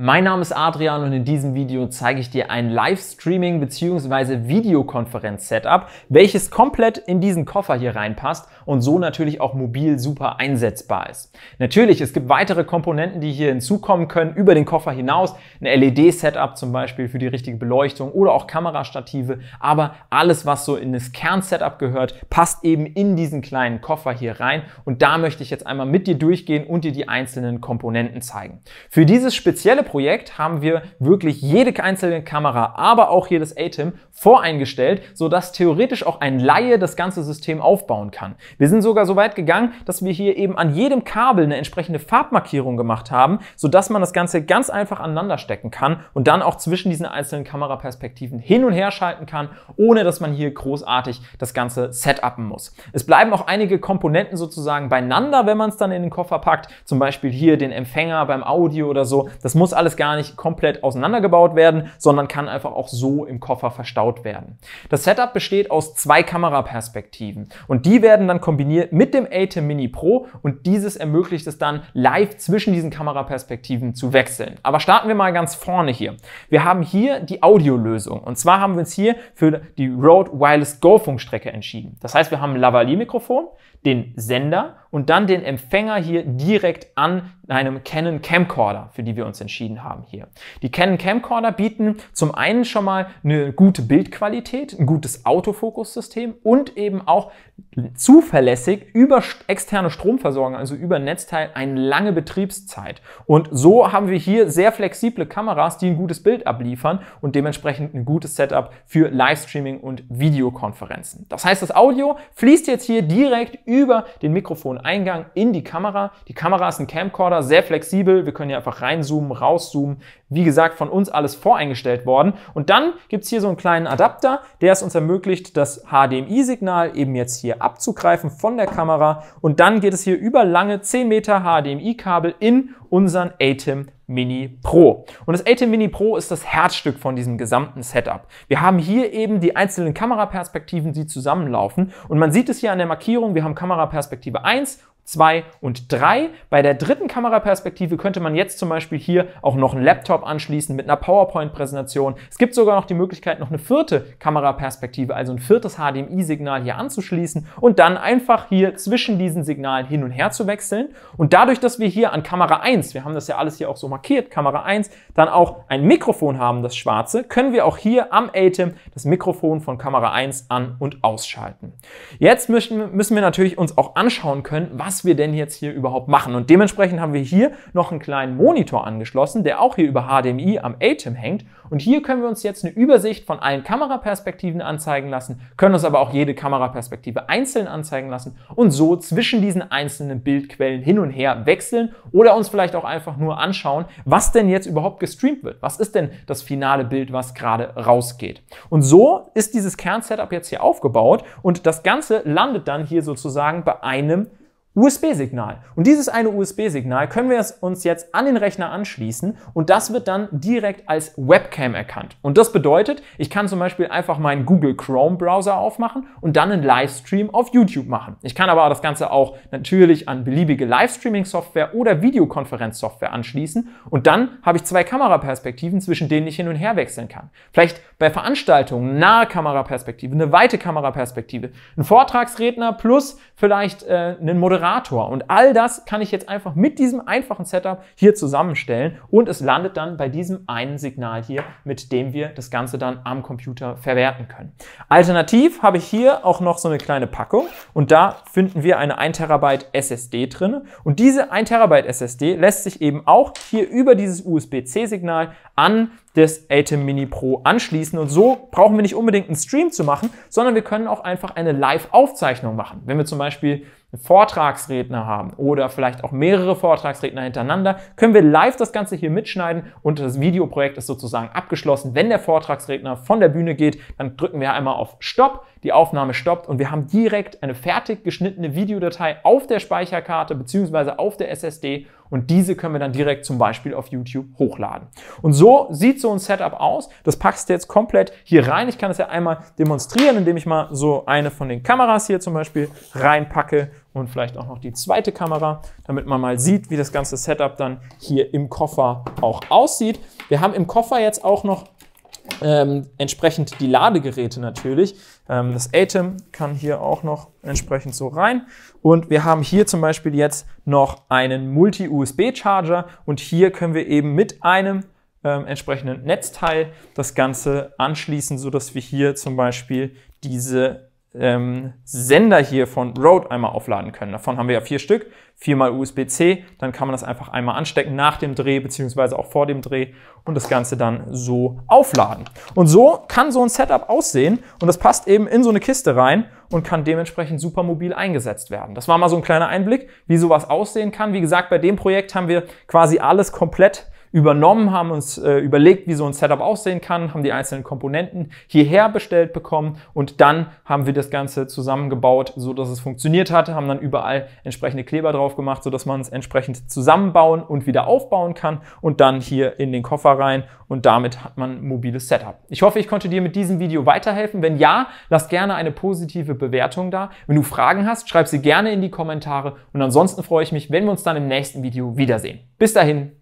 Mein Name ist Adrian und in diesem Video zeige ich dir ein Livestreaming bzw. Videokonferenz-Setup, welches komplett in diesen Koffer hier reinpasst und so natürlich auch mobil super einsetzbar ist. Natürlich, es gibt weitere Komponenten, die hier hinzukommen können über den Koffer hinaus, ein LED-Setup zum Beispiel für die richtige Beleuchtung oder auch Kamerastative, aber alles, was so in das Kern-Setup gehört, passt eben in diesen kleinen Koffer hier rein und da möchte ich jetzt einmal mit dir durchgehen und dir die einzelnen Komponenten zeigen. Für dieses spezielle Modellprojekt haben wir wirklich jede einzelne Kamera, aber auch jedes ATEM voreingestellt, sodass theoretisch auch ein Laie das ganze System aufbauen kann. Wir sind sogar so weit gegangen, dass wir hier eben an jedem Kabel eine entsprechende Farbmarkierung gemacht haben, sodass man das Ganze ganz einfach aneinander stecken kann und dann auch zwischen diesen einzelnen Kameraperspektiven hin und her schalten kann, ohne dass man hier großartig das Ganze setupen muss. Es bleiben auch einige Komponenten sozusagen beieinander, wenn man es dann in den Koffer packt, zum Beispiel hier den Empfänger beim Audio oder so. Das muss muss alles gar nicht komplett auseinandergebaut werden, sondern kann einfach auch so im Koffer verstaut werden. Das Setup besteht aus zwei Kameraperspektiven und die werden dann kombiniert mit dem ATEM Mini Pro und dieses ermöglicht es dann live zwischen diesen Kameraperspektiven zu wechseln. Aber starten wir mal ganz vorne hier. Wir haben hier die Audiolösung und zwar haben wir uns hier für die Rode Wireless Go Funkstrecke entschieden. Das heißt, wir haben ein Lavalier Mikrofon, den Sender und dann den Empfänger hier direkt an einem Canon Camcorder, für die wir uns entschieden haben hier. Die Canon Camcorder bieten zum einen schon mal eine gute Bildqualität, ein gutes Autofokussystem und eben auch zuverlässig über externe Stromversorgung, also über Netzteil, eine lange Betriebszeit. Und so haben wir hier sehr flexible Kameras, die ein gutes Bild abliefern und dementsprechend ein gutes Setup für Livestreaming und Videokonferenzen. Das heißt, das Audio fließt jetzt hier direkt über den Mikrofon Eingang in die Kamera. Die Kamera ist ein Camcorder, sehr flexibel. Wir können hier einfach reinzoomen, rauszoomen. Wie gesagt, von uns alles voreingestellt worden. Und dann gibt es hier so einen kleinen Adapter, der es uns ermöglicht, das HDMI-Signal eben jetzt hier abzugreifen von der Kamera. Und dann geht es hier über lange 10 Meter HDMI-Kabel in unseren ATEM Mini Pro. Und das ATEM Mini Pro ist das Herzstück von diesem gesamten Setup. Wir haben hier eben die einzelnen Kameraperspektiven, die zusammenlaufen. Und man sieht es hier an der Markierung, wir haben Kameraperspektive 1 2 und 3. Bei der dritten Kameraperspektive könnte man jetzt zum Beispiel hier auch noch einen Laptop anschließen mit einer PowerPoint-Präsentation. Es gibt sogar noch die Möglichkeit, noch eine vierte Kameraperspektive, also ein viertes HDMI-Signal hier anzuschließen und dann einfach hier zwischen diesen Signalen hin und her zu wechseln. Und dadurch, dass wir hier an Kamera 1, wir haben das ja alles hier auch so markiert, Kamera 1, dann auch ein Mikrofon haben, das schwarze, können wir auch hier am ATEM das Mikrofon von Kamera 1 an- und ausschalten. Jetzt müssen, wir natürlich uns auch anschauen können, was was wir denn jetzt hier überhaupt machen. Und dementsprechend haben wir hier noch einen kleinen Monitor angeschlossen, der auch hier über HDMI am ATEM hängt. Und hier können wir uns jetzt eine Übersicht von allen Kameraperspektiven anzeigen lassen, können uns aber auch jede Kameraperspektive einzeln anzeigen lassen und so zwischen diesen einzelnen Bildquellen hin und her wechseln oder uns vielleicht auch einfach nur anschauen, was denn jetzt überhaupt gestreamt wird. Was ist denn das finale Bild, was gerade rausgeht? Und so ist dieses Kernsetup jetzt hier aufgebaut und das Ganze landet dann hier sozusagen bei einem USB-Signal. Und dieses eine USB-Signal können wir uns jetzt an den Rechner anschließen und das wird dann direkt als Webcam erkannt. Und das bedeutet, ich kann zum Beispiel einfach meinen Google Chrome Browser aufmachen und dann einen Livestream auf YouTube machen. Ich kann aber das Ganze auch natürlich an beliebige Livestreaming-Software oder Videokonferenz-Software anschließen und dann habe ich zwei Kameraperspektiven, zwischen denen ich hin und her wechseln kann. Vielleicht bei Veranstaltungen nahe Kameraperspektive, eine weite Kameraperspektive, ein Vortragsredner plus vielleicht äh, einen Moderator Moderator. Und all das kann ich jetzt einfach mit diesem einfachen Setup hier zusammenstellen und es landet dann bei diesem einen Signal hier, mit dem wir das Ganze dann am Computer verwerten können. Alternativ habe ich hier auch noch so eine kleine Packung und da finden wir eine 1 Terabyte SSD drin und diese 1 Terabyte SSD lässt sich eben auch hier über dieses USB-C-Signal an des Atem Mini Pro anschließen. Und so brauchen wir nicht unbedingt einen Stream zu machen, sondern wir können auch einfach eine Live-Aufzeichnung machen. Wenn wir zum Beispiel einen Vortragsredner haben oder vielleicht auch mehrere Vortragsredner hintereinander, können wir live das Ganze hier mitschneiden und das Videoprojekt ist sozusagen abgeschlossen. Wenn der Vortragsredner von der Bühne geht, dann drücken wir einmal auf Stopp, die Aufnahme stoppt und wir haben direkt eine fertig geschnittene Videodatei auf der Speicherkarte bzw. auf der SSD und diese können wir dann direkt zum Beispiel auf YouTube hochladen. Und so sieht so ein Setup aus. Das packst du jetzt komplett hier rein. Ich kann es ja einmal demonstrieren, indem ich mal so eine von den Kameras hier zum Beispiel reinpacke und vielleicht auch noch die zweite Kamera, damit man mal sieht, wie das ganze Setup dann hier im Koffer auch aussieht. Wir haben im Koffer jetzt auch noch ähm, entsprechend die Ladegeräte natürlich. Ähm, das Atem kann hier auch noch entsprechend so rein. Und wir haben hier zum Beispiel jetzt noch einen Multi-USB-Charger und hier können wir eben mit einem ähm, entsprechenden Netzteil das Ganze anschließen, sodass wir hier zum Beispiel diese ähm, Sender hier von Rode einmal aufladen können. Davon haben wir ja vier Stück, viermal USB-C, dann kann man das einfach einmal anstecken nach dem Dreh beziehungsweise auch vor dem Dreh und das Ganze dann so aufladen. Und so kann so ein Setup aussehen und das passt eben in so eine Kiste rein und kann dementsprechend super mobil eingesetzt werden. Das war mal so ein kleiner Einblick, wie sowas aussehen kann. Wie gesagt, bei dem Projekt haben wir quasi alles komplett übernommen, haben uns äh, überlegt, wie so ein Setup aussehen kann, haben die einzelnen Komponenten hierher bestellt bekommen und dann haben wir das Ganze zusammengebaut, so dass es funktioniert hatte, haben dann überall entsprechende Kleber drauf gemacht, so dass man es entsprechend zusammenbauen und wieder aufbauen kann und dann hier in den Koffer rein und damit hat man ein mobiles Setup. Ich hoffe, ich konnte dir mit diesem Video weiterhelfen. Wenn ja, lass gerne eine positive Bewertung da. Wenn du Fragen hast, schreib sie gerne in die Kommentare und ansonsten freue ich mich, wenn wir uns dann im nächsten Video wiedersehen. Bis dahin,